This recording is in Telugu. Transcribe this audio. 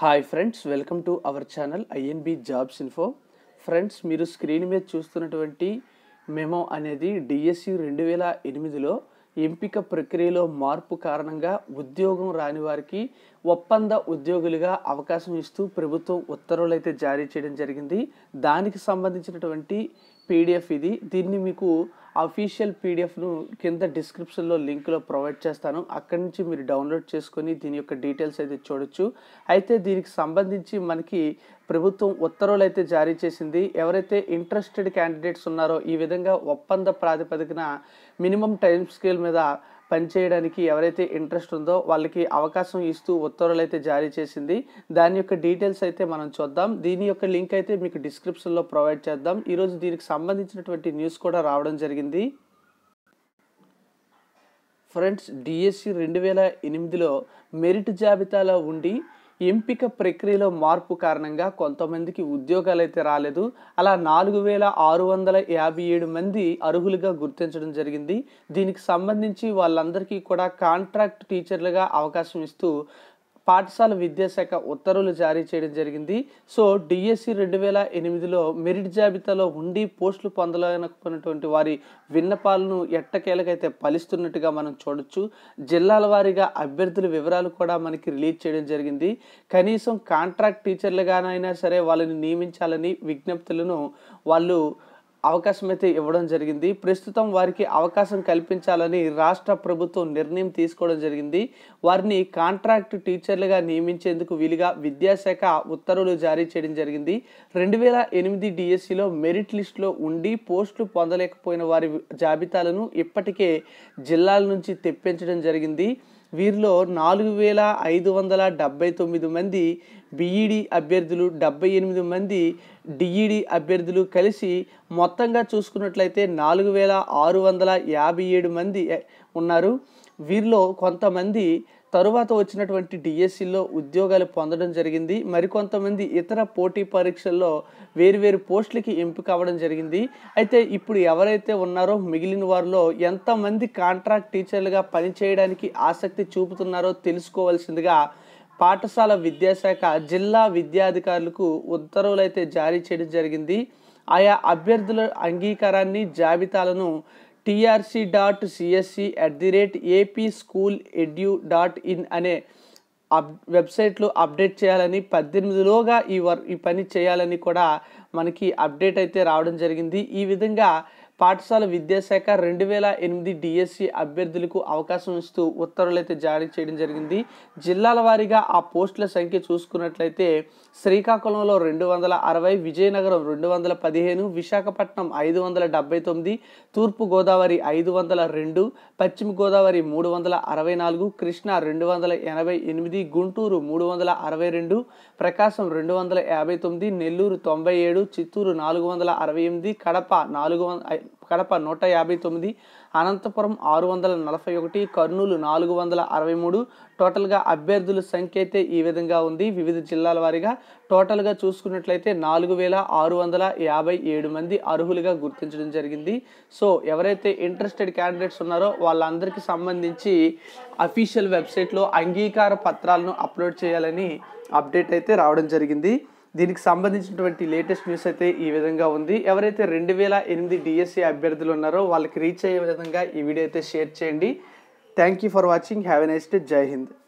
hi friends welcome to our channel INB jobs info friends మీరు స్క్రీన్ మీద చూస్తున్నటువంటి మెమో అనేది డిఎస్సి రెండు వేల ఎనిమిదిలో ఎంపిక ప్రక్రియలో మార్పు కారణంగా ఉద్యోగం రాని వారికి ఒప్పంద ఉద్యోగులుగా అవకాశం ఇస్తూ ప్రభుత్వం ఉత్తర్వులు అయితే జారీ చేయడం జరిగింది దానికి సంబంధించినటువంటి పీడిఎఫ్ ఇది దీన్ని మీకు అఫీషియల్ పీడిఎఫ్ను కింద డిస్క్రిప్షన్లో లింక్లో ప్రొవైడ్ చేస్తాను అక్కడి నుంచి మీరు డౌన్లోడ్ చేసుకొని దీని యొక్క డీటెయిల్స్ అయితే చూడొచ్చు అయితే దీనికి సంబంధించి మనకి ప్రభుత్వం ఉత్తర్వులు అయితే జారీ చేసింది ఎవరైతే ఇంట్రెస్టెడ్ క్యాండిడేట్స్ ఉన్నారో ఈ విధంగా ఒప్పంద ప్రాతిపదికన మినిమం టైం స్కేల్ మీద పనిచేయడానికి ఎవరైతే ఇంట్రెస్ట్ ఉందో వాళ్ళకి అవకాశం ఇస్తూ ఉత్తర్వులు అయితే జారీ చేసింది దాని యొక్క డీటెయిల్స్ అయితే మనం చూద్దాం దీని యొక్క లింక్ అయితే మీకు డిస్క్రిప్షన్లో ప్రొవైడ్ చేద్దాం ఈరోజు దీనికి సంబంధించినటువంటి న్యూస్ కూడా రావడం జరిగింది ఫ్రెండ్స్ డిఎస్సి e రెండు వేల ఎనిమిదిలో మెరిట్ జాబితాలో ఉండి ఎంపిక ప్రక్రియలో మార్పు కారణంగా కొంతమందికి ఉద్యోగాలు అయితే రాలేదు అలా నాలుగు వేల ఆరు వందల యాభై ఏడు మంది అర్హులుగా గుర్తించడం జరిగింది దీనికి సంబంధించి వాళ్ళందరికీ కూడా కాంట్రాక్ట్ టీచర్లుగా అవకాశం ఇస్తూ పాఠశాల విద్యాశాఖ ఉత్తర్వులు జారీ చేయడం జరిగింది సో డిఎస్సి రెండు వేల ఎనిమిదిలో మెరిట్ జాబితాలో ఉండి పోస్టులు పొందలేనటువంటి వారి విన్నపాలను ఎట్టకేలకైతే ఫలిస్తున్నట్టుగా మనం చూడొచ్చు జిల్లాల వారీగా అభ్యర్థుల వివరాలు కూడా మనకి రిలీజ్ చేయడం జరిగింది కనీసం కాంట్రాక్ట్ టీచర్లుగానైనా సరే వాళ్ళని నియమించాలని విజ్ఞప్తులను వాళ్ళు అవకాశం అయితే ఇవ్వడం జరిగింది ప్రస్తుతం వారికి అవకాశం కల్పించాలని రాష్ట్ర ప్రభుత్వం నిర్ణయం తీసుకోవడం జరిగింది వారిని కాంట్రాక్ట్ టీచర్లుగా నియమించేందుకు వీలుగా విద్యాశాఖ ఉత్తర్వులు జారీ చేయడం జరిగింది రెండు వేల ఎనిమిది డిఎస్సిలో మెరిట్ లిస్టులో ఉండి పోస్టులు పొందలేకపోయిన వారి జాబితాలను ఇప్పటికే జిల్లాల నుంచి తెప్పించడం జరిగింది వీరిలో నాలుగు వేల ఐదు వందల డెబ్బై తొమ్మిది మంది బిఈడి అభ్యర్థులు డెబ్బై ఎనిమిది మంది డిఈడి అభ్యర్థులు కలిసి మొత్తంగా చూసుకున్నట్లయితే నాలుగు వేల ఆరు వందల యాభై ఏడు మంది ఉన్నారు వీరిలో కొంతమంది తరువాత వచ్చినటువంటి డిఎస్సిలో e ఉద్యోగాలు పొందడం జరిగింది మరికొంతమంది ఇతర పోటీ పరీక్షల్లో వేరువేరు పోస్టులకి ఎంపిక అవ్వడం జరిగింది అయితే ఇప్పుడు ఎవరైతే ఉన్నారో మిగిలిన వారిలో ఎంతమంది కాంట్రాక్ట్ టీచర్లుగా పనిచేయడానికి ఆసక్తి చూపుతున్నారో తెలుసుకోవాల్సిందిగా పాఠశాల విద్యాశాఖ జిల్లా విద్యాధికారులకు ఉత్తర్వులైతే జారీ చేయడం జరిగింది ఆయా అభ్యర్థుల అంగీకారాన్ని జాబితాలను TRC dot CSC at the rate AP school edu dot in అనే అప్ వెబ్సైట్లో అప్డేట్ చేయాలని పద్దెనిమిదిలోగా ఈ వర్ ఈ పని చేయాలని కూడా మనకి అప్డేట్ అయితే రావడం జరిగింది ఈ విధంగా పాఠశాల విద్యాశాఖ రెండు వేల ఎనిమిది డిఎస్సి అభ్యర్థులకు అవకాశం ఇస్తూ ఉత్తర్వులైతే జారీ చేయడం జరిగింది జిల్లాల వారీగా ఆ పోస్టుల సంఖ్య చూసుకున్నట్లయితే శ్రీకాకుళంలో రెండు వందల అరవై విజయనగరం రెండు వందల పదిహేను విశాఖపట్నం ఐదు వందల డెబ్బై తొమ్మిది తూర్పుగోదావరి ఐదు వందల రెండు పశ్చిమ గోదావరి మూడు వందల అరవై నాలుగు కృష్ణా రెండు వందల ఎనభై ఎనిమిది గుంటూరు మూడు వందల అరవై రెండు ప్రకాశం రెండు వందల యాభై తొమ్మిది నెల్లూరు తొంభై ఏడు చిత్తూరు నాలుగు వందల అరవై ఎనిమిది కడప నాలుగు వంద కడప నూట యాభై తొమ్మిది అనంతపురం ఆరు వందల నలభై ఒకటి కర్నూలు నాలుగు వందల అరవై మూడు టోటల్గా అభ్యర్థుల సంఖ్య అయితే ఈ విధంగా ఉంది వివిధ జిల్లాల వారీగా టోటల్గా చూసుకున్నట్లయితే నాలుగు వేల ఆరు వందల యాభై ఏడు మంది అర్హులుగా గుర్తించడం జరిగింది సో ఎవరైతే ఇంట్రెస్టెడ్ క్యాండిడేట్స్ ఉన్నారో వాళ్ళందరికీ సంబంధించి అఫీషియల్ వెబ్సైట్లో అంగీకార పత్రాలను అప్లోడ్ చేయాలని అప్డేట్ అయితే రావడం జరిగింది దీనికి సంబంధించినటువంటి లేటెస్ట్ న్యూస్ అయితే ఈ విధంగా ఉంది ఎవరైతే రెండు వేల ఎనిమిది డిఎస్సి అభ్యర్థులు ఉన్నారో వాళ్ళకి రీచ్ అయ్యే విధంగా ఈ వీడియో అయితే షేర్ చేయండి thank you for watching have a nice జై హింద్